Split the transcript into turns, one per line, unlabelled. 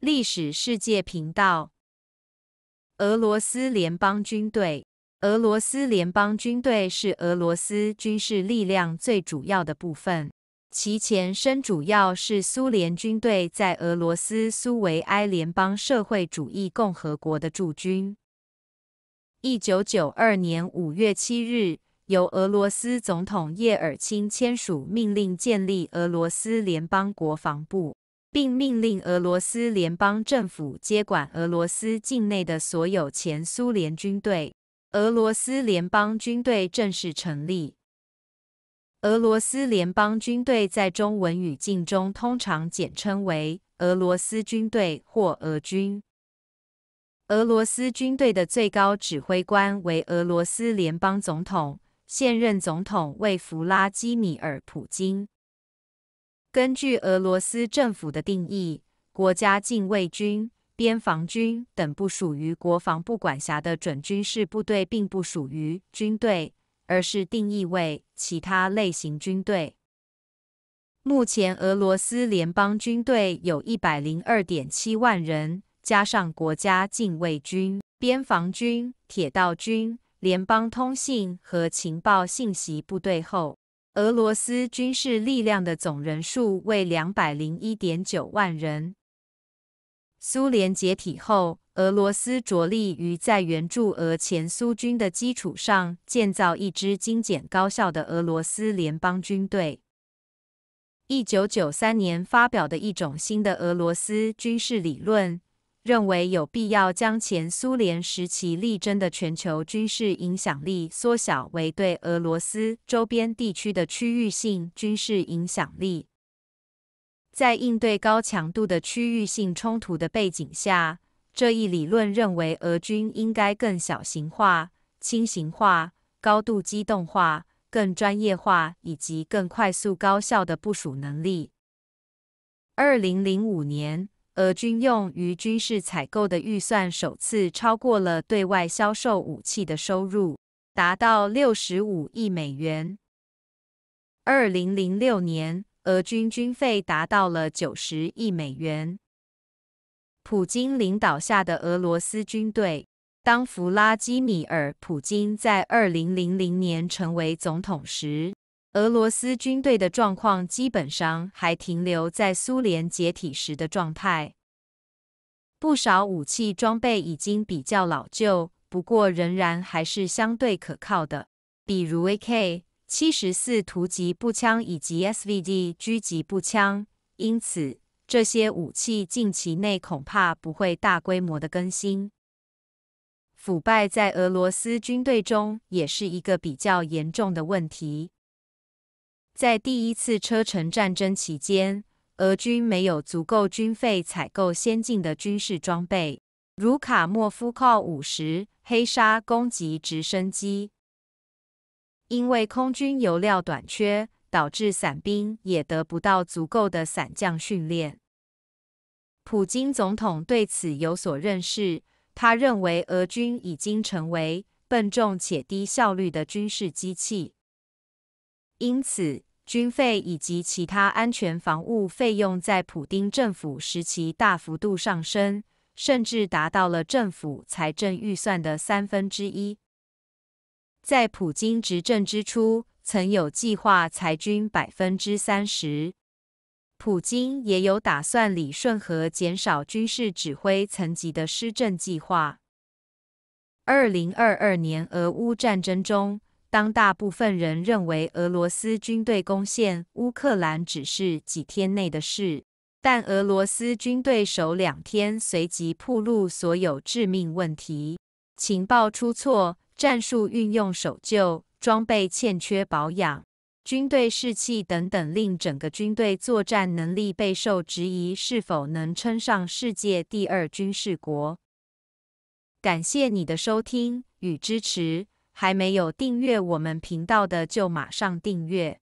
历史世界频道。俄罗斯联邦军队，俄罗斯联邦军队是俄罗斯军事力量最主要的部分。其前身主要是苏联军队在俄罗斯苏维埃联邦社会主义共和国的驻军。一九九二年五月七日，由俄罗斯总统叶尔钦签署命令，建立俄罗斯联邦国防部。并命令俄罗斯联邦政府接管俄罗斯境内的所有前苏联军队。俄罗斯联邦军队正式成立。俄罗斯联邦军队在中文语境中通常简称为俄罗斯军队或俄军。俄罗斯军队的最高指挥官为俄罗斯联邦总统，现任总统为弗拉基米尔·普京。根据俄罗斯政府的定义，国家禁卫军、边防军等不属于国防部管辖的准军事部队，并不属于军队，而是定义为其他类型军队。目前，俄罗斯联邦军队有一百零二点七万人，加上国家禁卫军、边防军、铁道军、联邦通信和情报信息部队后。俄罗斯军事力量的总人数为两百零一点九万人。苏联解体后，俄罗斯着力于在援助俄前苏军的基础上，建造一支精简高效的俄罗斯联邦军队。一九九三年发表的一种新的俄罗斯军事理论。认为有必要将前苏联时期力争的全球军事影响力缩小为对俄罗斯周边地区的区域性军事影响力。在应对高强度的区域性冲突的背景下，这一理论认为俄军应该更小型化、轻型化、高度机动化、更专业化以及更快速高效的部署能力。二零零五年。俄军用于军事采购的预算首次超过了对外销售武器的收入，达到六十五亿美元。二零零六年，俄军军费达到了九十亿美元。普京领导下的俄罗斯军队，当弗拉基米尔·普京在二零零零年成为总统时。俄罗斯军队的状况基本上还停留在苏联解体时的状态，不少武器装备已经比较老旧，不过仍然还是相对可靠的，比如 AK 七十四突击步枪以及 s v d 狙击步枪。因此，这些武器近期内恐怕不会大规模的更新。腐败在俄罗斯军队中也是一个比较严重的问题。在第一次车臣战争期间，俄军没有足够军费采购先进的军事装备，如卡莫夫 K-50 黑鲨攻击直升机。因为空军油料短缺，导致伞兵也得不到足够的伞降训练。普京总统对此有所认识，他认为俄军已经成为笨重且低效率的军事机器。因此，军费以及其他安全防务费用在普丁政府时期大幅度上升，甚至达到了政府财政预算的三分之一。在普京执政之初，曾有计划裁军百分之三十。普京也有打算理顺和减少军事指挥层级的施政计划。二零二二年俄乌战争中。当大部分人认为俄罗斯军队攻陷乌克兰只是几天内的事，但俄罗斯军队守两天，随即暴露所有致命问题：情报出错、战术运用守旧、装备欠缺保养、军队士气等等，令整个军队作战能力备受质疑，是否能称上世界第二军事国？感谢你的收听与支持。还没有订阅我们频道的，就马上订阅。